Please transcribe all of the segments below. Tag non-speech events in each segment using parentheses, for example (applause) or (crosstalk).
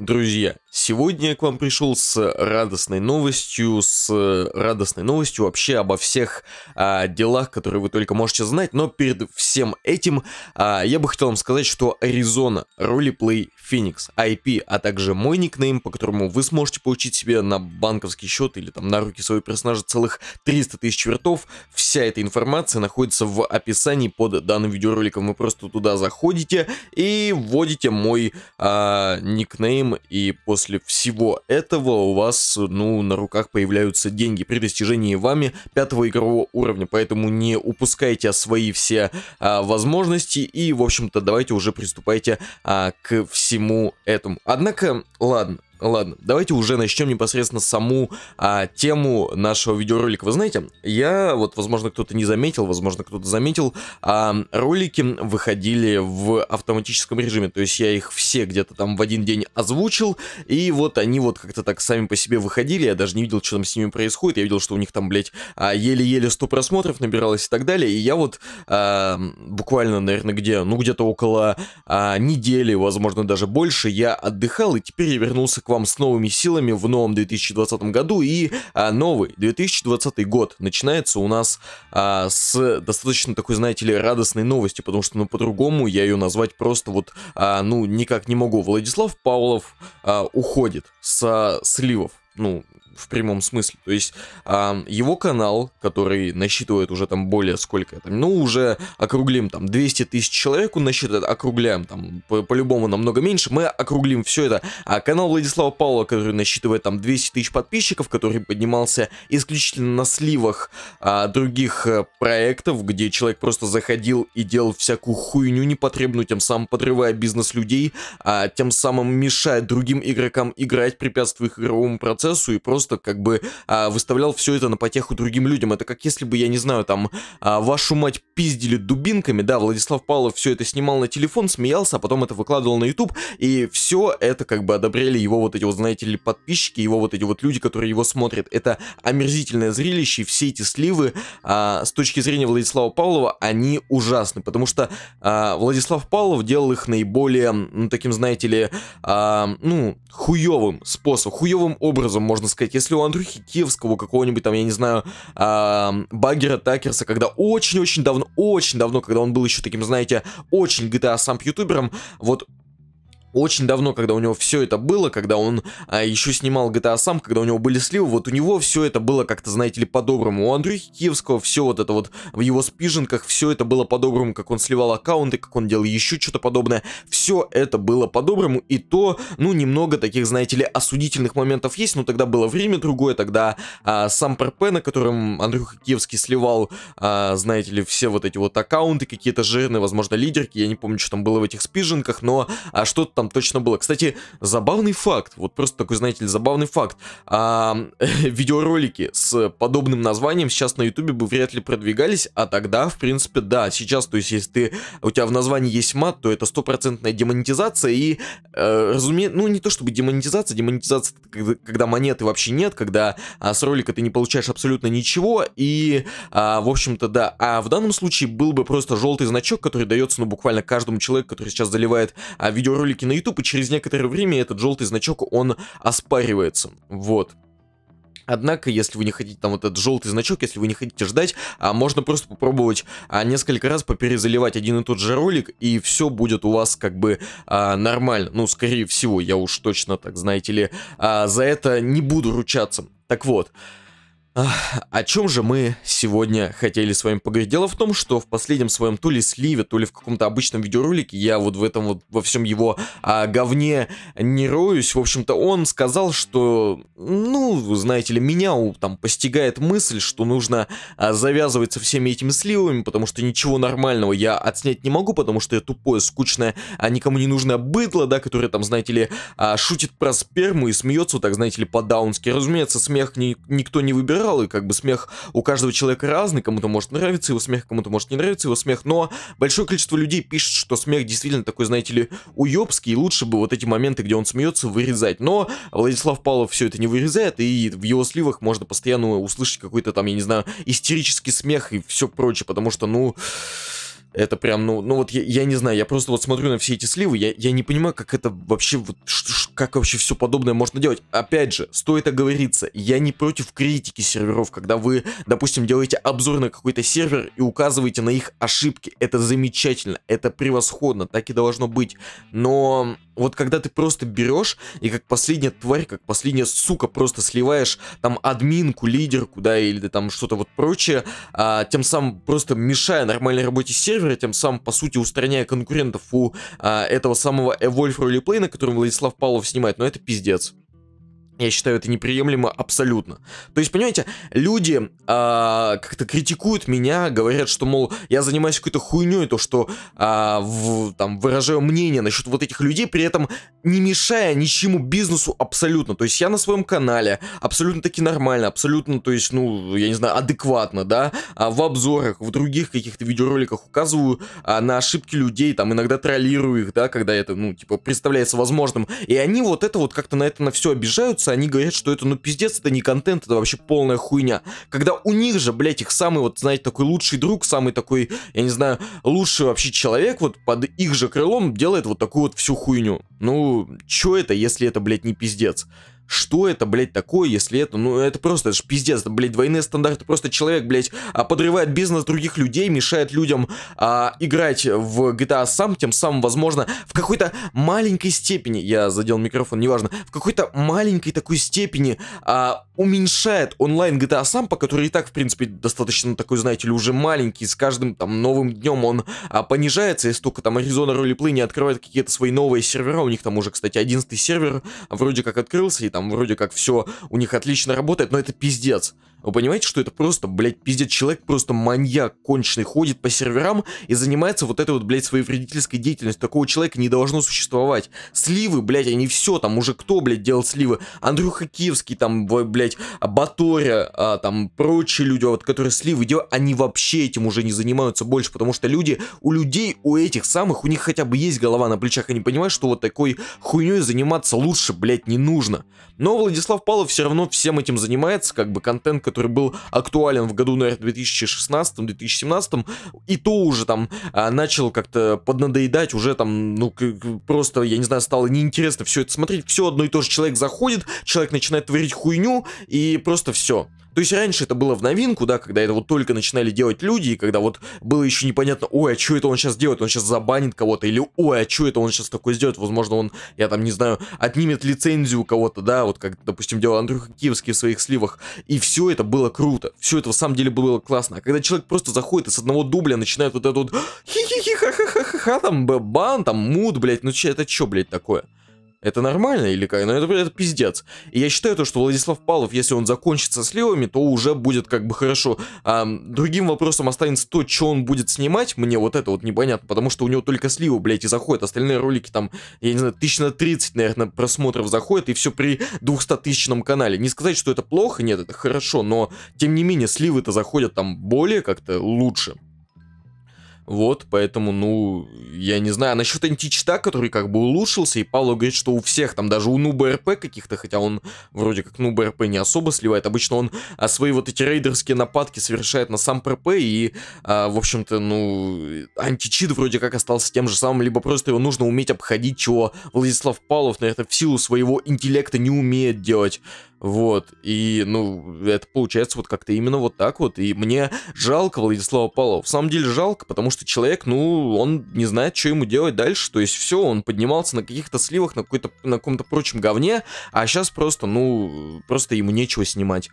Друзья, сегодня я к вам пришел с радостной новостью, с радостной новостью вообще обо всех а, делах, которые вы только можете знать, но перед всем этим а, я бы хотел вам сказать, что Arizona, Roleplay Phoenix, IP, а также мой никнейм, по которому вы сможете получить себе на банковский счет или там на руки своего персонажа целых 300 тысяч вертов, вся эта информация находится в описании под данным видеороликом, вы просто туда заходите и вводите мой а, никнейм и после всего этого у вас, ну, на руках появляются деньги при достижении вами пятого игрового уровня, поэтому не упускайте свои все а, возможности, и, в общем-то, давайте уже приступайте а, к всему этому. Однако, ладно, Ладно, давайте уже начнем непосредственно саму а, тему нашего видеоролика. Вы знаете, я, вот, возможно, кто-то не заметил, возможно, кто-то заметил, а, ролики выходили в автоматическом режиме, то есть я их все где-то там в один день озвучил, и вот они вот как-то так сами по себе выходили, я даже не видел, что там с ними происходит, я видел, что у них там, блядь, а, еле-еле 100 просмотров набиралось и так далее, и я вот а, буквально, наверное, где, ну, где-то около а, недели, возможно, даже больше, я отдыхал, и теперь я вернулся к вам с новыми силами в новом 2020 году. И а, новый 2020 год начинается у нас а, с достаточно такой, знаете ли, радостной новости, потому что, ну, по-другому я ее назвать просто вот, а, ну, никак не могу. Владислав Павлов а, уходит со а, сливов ну, в прямом смысле. То есть э, его канал, который насчитывает уже там более сколько, там, ну, уже округлим там 200 тысяч человек, он насчитывает, округляем там, по-любому по, намного меньше, мы округлим все это. А канал Владислава Павлова, который насчитывает там 200 тысяч подписчиков, который поднимался исключительно на сливах э, других э, проектов, где человек просто заходил и делал всякую хуйню непотребную, тем самым подрывая бизнес людей, э, тем самым мешая другим игрокам играть, препятствуя их игровому процессу, процессу и просто как бы а, выставлял все это на потеху другим людям. Это как если бы, я не знаю, там, а, вашу мать пиздили дубинками, да, Владислав Павлов все это снимал на телефон, смеялся, а потом это выкладывал на YouTube, и все это как бы одобрели его вот эти вот, знаете ли, подписчики, его вот эти вот люди, которые его смотрят. Это омерзительное зрелище, и все эти сливы а, с точки зрения Владислава Павлова, они ужасны, потому что а, Владислав Павлов делал их наиболее, ну, таким, знаете ли, а, ну, хуевым способом, хуевым образом образом, можно сказать. Если у Андрюхи Киевского, какого-нибудь там, я не знаю, э, Баггера Такерса, когда очень-очень давно, очень давно, когда он был еще таким, знаете, очень GTA сам ютубером, вот очень давно, когда у него все это было, когда он а, еще снимал GTA сам, когда у него были сливы, вот у него все это было как-то, знаете ли, по-доброму. У Андрюхи Киевского все вот это вот в его спиженках, все это было по-доброму, как он сливал аккаунты, как он делал еще что-то подобное. Все это было по-доброму, и то, ну, немного таких, знаете ли, осудительных моментов есть, но тогда было время другое, тогда а, сам ПРП, на котором Андрюха Киевский сливал, а, знаете ли, все вот эти вот аккаунты какие-то жирные, возможно, лидерки, я не помню, что там было в этих спиженках, но а, что-то там точно было. Кстати, забавный факт, вот просто такой, знаете ли, забавный факт. А, (laughs) видеоролики с подобным названием сейчас на ютубе бы вряд ли продвигались, а тогда, в принципе, да, сейчас, то есть, если ты, у тебя в названии есть мат, то это стопроцентная демонетизация и, э, разумеется, ну не то чтобы демонетизация, демонетизация, когда, когда монеты вообще нет, когда а, с ролика ты не получаешь абсолютно ничего и, а, в общем-то, да. А в данном случае был бы просто желтый значок, который дается, ну, буквально каждому человеку, который сейчас заливает а, видеоролики на YouTube, и через некоторое время этот желтый значок, он оспаривается. Вот. Однако, если вы не хотите там вот этот желтый значок, если вы не хотите ждать, а можно просто попробовать а, несколько раз поперезаливать один и тот же ролик, и все будет у вас как бы а, нормально. Ну, скорее всего, я уж точно так, знаете ли, а, за это не буду ручаться. Так вот, о чем же мы сегодня хотели с вами поговорить? Дело в том, что в последнем своем то ли сливе, то ли в каком-то обычном видеоролике, я вот в этом вот, во всем его а, говне не роюсь, в общем-то, он сказал, что, ну, знаете ли, меня там постигает мысль, что нужно а, завязывать со всеми этими сливами, потому что ничего нормального я отснять не могу, потому что я тупое, скучное, а никому не нужное быдло, да, которое там, знаете ли, а, шутит про сперму и смеется, так, знаете ли, по-даунски. Разумеется, смех ни никто не выбирает, играл, и как бы смех у каждого человека разный, кому-то может нравиться его смех, кому-то может не нравиться его смех, но большое количество людей пишет, что смех действительно такой, знаете ли, уебский, и лучше бы вот эти моменты, где он смеется, вырезать. Но Владислав Павлов все это не вырезает, и в его сливах можно постоянно услышать какой-то там, я не знаю, истерический смех и все прочее, потому что, ну... Это прям, ну, ну вот я, я не знаю, я просто вот смотрю на все эти сливы, я, я не понимаю, как это вообще, вот, как вообще все подобное можно делать. Опять же, стоит оговориться, я не против критики серверов, когда вы, допустим, делаете обзор на какой-то сервер и указываете на их ошибки. Это замечательно, это превосходно, так и должно быть. Но вот когда ты просто берешь и как последняя тварь, как последняя сука просто сливаешь там админку, лидерку, да, или там что-то вот прочее, а, тем самым просто мешая нормальной работе сервера, тем самым, по сути, устраняя конкурентов у а, этого самого Evolve Roleplay, на котором Владислав Павлов снимает, но ну, это пиздец. Я считаю это неприемлемо абсолютно. То есть, понимаете, люди э, как-то критикуют меня, говорят, что, мол, я занимаюсь какой-то хуйней, то, что э, в, там, выражаю мнение насчет вот этих людей, при этом не мешая ничему бизнесу абсолютно. То есть я на своем канале абсолютно таки нормально, абсолютно, то есть, ну, я не знаю, адекватно, да, а в обзорах, в других каких-то видеороликах указываю а, на ошибки людей, там, иногда троллирую их, да, когда это, ну, типа, представляется возможным. И они вот это вот как-то на это на все обижаются, пресса, они говорят, что это ну пиздец, это не контент, это вообще полная хуйня. Когда у них же, блядь, их самый вот, знаете, такой лучший друг, самый такой, я не знаю, лучший вообще человек вот под их же крылом делает вот такую вот всю хуйню. Ну, чё это, если это, блядь, не пиздец? Что это, блядь, такое, если это, ну, это просто, это же пиздец, это, блядь, двойные стандарты, просто человек, блядь, а, подрывает бизнес других людей, мешает людям а, играть в GTA сам, тем самым, возможно, в какой-то маленькой степени, я задел микрофон, неважно, в какой-то маленькой такой степени а, уменьшает онлайн GTA по которой и так, в принципе, достаточно такой, знаете ли, уже маленький, с каждым там новым днем он а, понижается, если только там Arizona Roleplay не открывает какие-то свои новые сервера, у них там уже, кстати, 11 сервер вроде как открылся, и там там вроде как все у них отлично работает, но это пиздец. Вы понимаете, что это просто, блядь, пиздец, человек просто маньяк конченый, ходит по серверам и занимается вот этой вот, блядь, своей вредительской деятельностью. Такого человека не должно существовать. Сливы, блядь, они все, там уже кто, блядь, делал сливы? Андрюха Киевский, там, блядь, Баторя, а, там, прочие люди, вот, которые сливы делают, они вообще этим уже не занимаются больше, потому что люди, у людей, у этих самых, у них хотя бы есть голова на плечах, они понимают, что вот такой хуйней заниматься лучше, блядь, не нужно. Но Владислав Павлов все равно всем этим занимается, как бы контент, который был актуален в году, наверное, 2016-2017, и то уже там а, начал как-то поднадоедать, уже там, ну, просто, я не знаю, стало неинтересно все это смотреть, все одно и то же, человек заходит, человек начинает творить хуйню, и просто все. То есть раньше это было в новинку, да, когда это вот только начинали делать люди, и когда вот было еще непонятно, ой, а что это он сейчас делает, он сейчас забанит кого-то, или ой, а что это он сейчас такое сделает, возможно, он, я там не знаю, отнимет лицензию кого-то, да, вот как, допустим, делал Андрюха Киевский в своих сливах, и все это было круто, все это в самом деле было классно, а когда человек просто заходит и с одного дубля начинает вот этот вот хи-хи-хи, ха-ха-ха-ха, там бан, там муд, блядь, ну че, это че, блядь, такое? Это нормально или как? Ну это, это пиздец. И я считаю то, что Владислав Павлов, если он закончится сливами, то уже будет как бы хорошо. А, другим вопросом останется то, что он будет снимать, мне вот это вот непонятно, потому что у него только сливы, блядь, и заходят. Остальные ролики там, я не знаю, тысяч на 30, наверное, просмотров заходят, и все при 200-тысячном канале. Не сказать, что это плохо, нет, это хорошо, но тем не менее сливы-то заходят там более как-то лучше. Вот, поэтому, ну, я не знаю. А Насчет античита, который как бы улучшился, и Павло говорит, что у всех, там даже у нуба РП каких-то, хотя он вроде как нуба РП не особо сливает, обычно он а свои вот эти рейдерские нападки совершает на сам РП и, а, в общем-то, ну, античит вроде как остался тем же самым, либо просто его нужно уметь обходить, чего Владислав Павлов, наверное, в силу своего интеллекта не умеет делать. Вот, и, ну, это получается вот как-то именно вот так вот. И мне жалко Владислава Павлова. В самом деле жалко, потому что человек, ну, он не знает, что ему делать дальше. То есть все, он поднимался на каких-то сливах, на, какой-то, на каком-то прочем говне, а сейчас просто, ну, просто ему нечего снимать.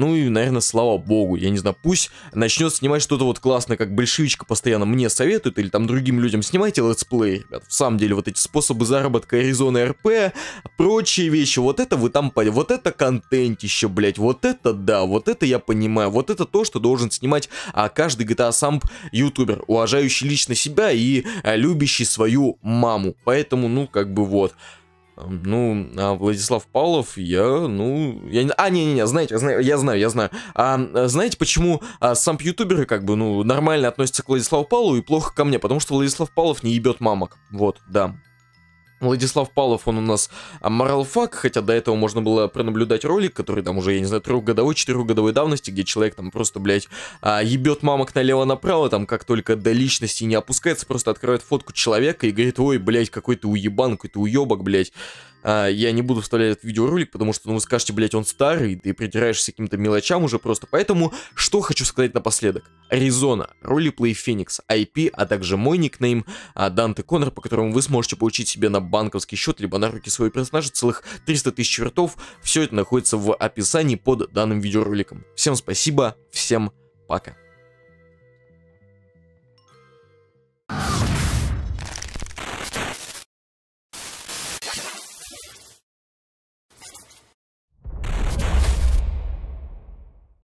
Ну и, наверное, слава богу, я не знаю, пусть начнет снимать что-то вот классное, как большевичка постоянно мне советует, или там другим людям снимайте летсплей, ребят. В самом деле, вот эти способы заработка Аризоны РП, прочие вещи, вот это вы там, вот это контент еще, блять, вот это да, вот это я понимаю, вот это то, что должен снимать а, каждый GTA Samp ютубер, уважающий лично себя и а, любящий свою маму. Поэтому, ну, как бы вот. Ну, а Владислав Павлов, я, ну, я не... А, не-не-не, знаете, я знаю, я знаю, я а, знаю. А, знаете, почему а, сам ютуберы, как бы, ну, нормально относятся к Владиславу Павлову и плохо ко мне? Потому что Владислав Павлов не ебет мамок. Вот, да. Владислав Павлов, он у нас моралфак, хотя до этого можно было пронаблюдать ролик, который там уже, я не знаю, трехгодовой, четырехгодовой давности, где человек там просто, блядь, а, ебет мамок налево-направо, там как только до личности не опускается, просто открывает фотку человека и говорит, ой, блядь, какой ты уебан, какой ты уебок, блядь а, я не буду вставлять этот видеоролик, потому что, ну, вы скажете, блядь, он старый, ты притираешься к каким-то мелочам уже просто. Поэтому, что хочу сказать напоследок. Аризона, Роллиплей Феникс, IP, а также мой никнейм а, Данте Коннор, по которому вы сможете получить себе на банковский счет, либо на руки своего персонажа целых 300 тысяч вертов. Все это находится в описании под данным видеороликом. Всем спасибо, всем пока.